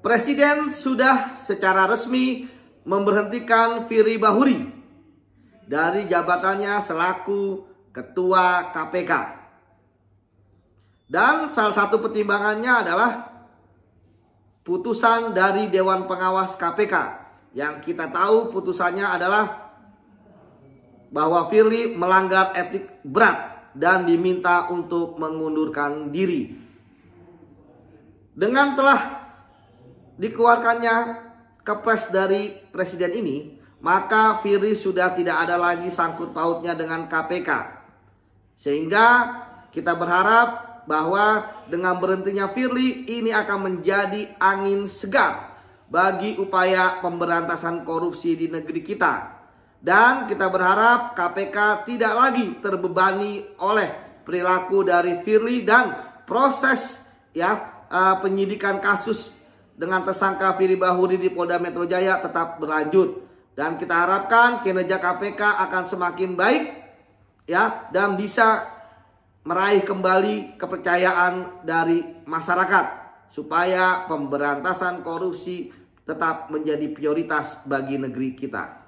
Presiden sudah secara resmi memberhentikan Firly Bahuri dari jabatannya selaku Ketua KPK. Dan salah satu pertimbangannya adalah putusan dari Dewan Pengawas KPK yang kita tahu putusannya adalah bahwa Firly melanggar etik berat dan diminta untuk mengundurkan diri. Dengan telah dikeluarkannya kepres dari presiden ini, maka Firly sudah tidak ada lagi sangkut pautnya dengan KPK. Sehingga kita berharap bahwa dengan berhentinya Firly ini akan menjadi angin segar bagi upaya pemberantasan korupsi di negeri kita. Dan kita berharap KPK tidak lagi terbebani oleh perilaku dari Firly dan proses ya eh, penyidikan kasus dengan tersangka Firly Bahuri di Polda Metro Jaya tetap berlanjut dan kita harapkan kinerja KPK akan semakin baik ya dan bisa meraih kembali kepercayaan dari masyarakat supaya pemberantasan korupsi tetap menjadi prioritas bagi negeri kita.